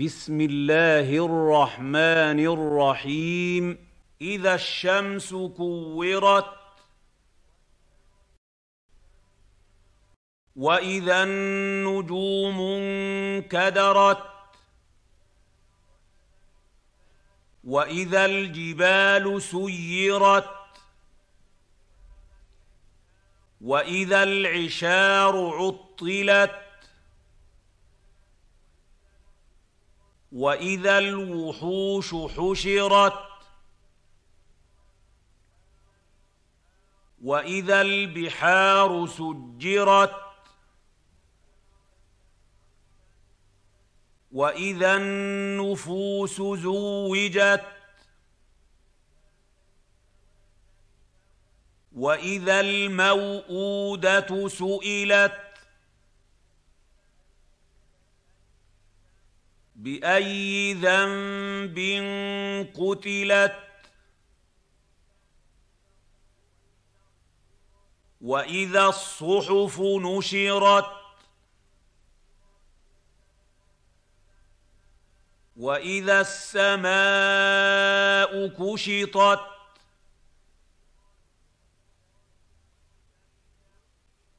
بسم الله الرحمن الرحيم اذا الشمس كورت واذا النجوم انكدرت واذا الجبال سيرت واذا العشار عطلت واذا الوحوش حشرت واذا البحار سجرت واذا النفوس زوجت واذا الموءوده سئلت باي ذنب قتلت واذا الصحف نشرت واذا السماء كشطت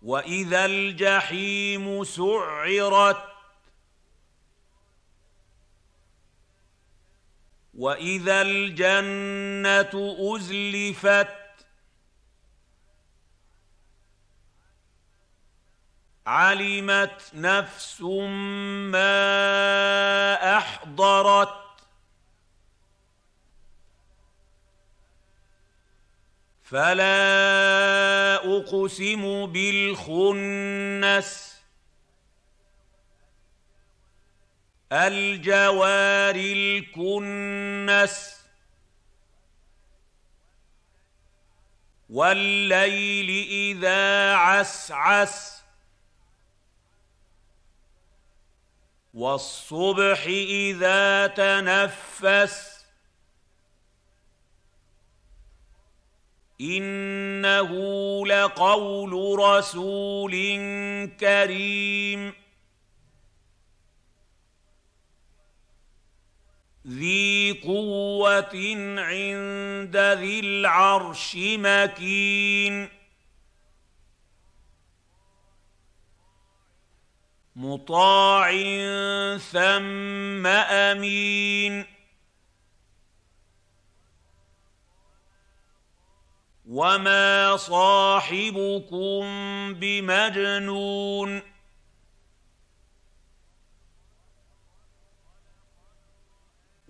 واذا الجحيم سعرت واذا الجنه ازلفت علمت نفس ما احضرت فلا اقسم بالخنس الجوار الكنس والليل إذا عسعس والصبح إذا تنفس إنه لقول رسول كريم ذي قوة عند ذي العرش مكين مطاع ثم أمين وما صاحبكم بمجنون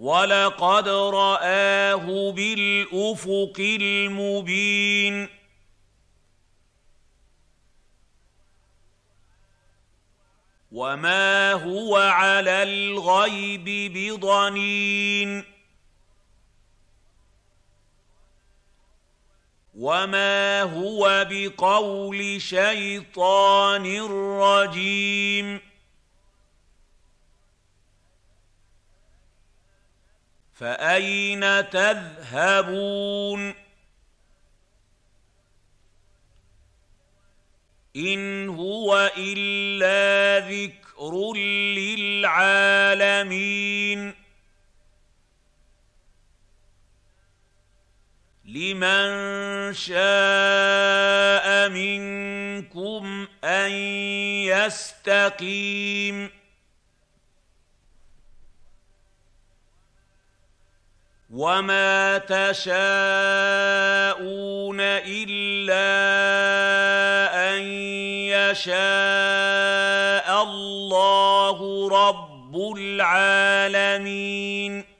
ولقد رآه بالأفق المبين وما هو على الغيب بضنين وما هو بقول شيطان رجيم فأين تذهبون إن هو إلا ذكر للعالمين لمن شاء منكم أن يستقيم وما تشاءون الا ان يشاء الله رب العالمين